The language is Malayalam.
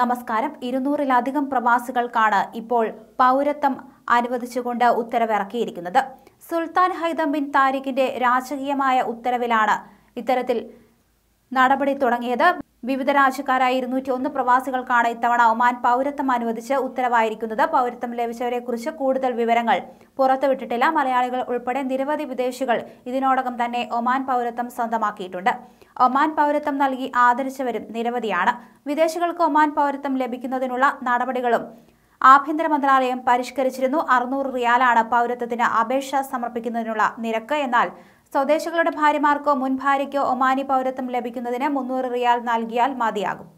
നമസ്കാരം ഇരുന്നൂറിലധികം പ്രവാസികൾക്കാണ് ഇപ്പോൾ പൗരത്വം അനുവദിച്ചുകൊണ്ട് ഉത്തരവിറക്കിയിരിക്കുന്നത് സുൽത്താൻ ഹൈദം ബിൻ താരിഖിന്റെ രാജകീയമായ ഉത്തരവിലാണ് ഇത്തരത്തിൽ നടപടി തുടങ്ങിയത് വിവിധ രാജ്യക്കാരായ ഇരുന്നൂറ്റി ഒന്ന് പ്രവാസികൾക്കാണ് ഇത്തവണ ഒമാൻ പൗരത്വം അനുവദിച്ച് ഉത്തരവായിരിക്കുന്നത് പൗരത്വം ലഭിച്ചവരെക്കുറിച്ച് കൂടുതൽ വിവരങ്ങൾ പുറത്തുവിട്ടിട്ടില്ല മലയാളികൾ ഉൾപ്പെടെ നിരവധി വിദേശികൾ ഇതിനോടകം തന്നെ ഒമാൻ പൗരത്വം സ്വന്തമാക്കിയിട്ടുണ്ട് ഒമാൻ പൗരത്വം നൽകി ആദരിച്ചവരും നിരവധിയാണ് വിദേശികൾക്ക് ഒമാൻ പൗരത്വം ലഭിക്കുന്നതിനുള്ള നടപടികളും ആഭ്യന്തര മന്ത്രാലയം പരിഷ്കരിച്ചിരുന്നു അറുന്നൂറ് റിയാലാണ് പൗരത്വത്തിന് അപേക്ഷ സമർപ്പിക്കുന്നതിനുള്ള നിരക്ക് എന്നാൽ സ്വദേശികളുടെ ഭാര്യമാർക്കോ മുൻ ഭാര്യയ്ക്കോ ഒമാനി പൗരത്വം ലഭിക്കുന്നതിന് മുന്നൂറ് റിയാൽ നൽകിയാൽ മതിയാകും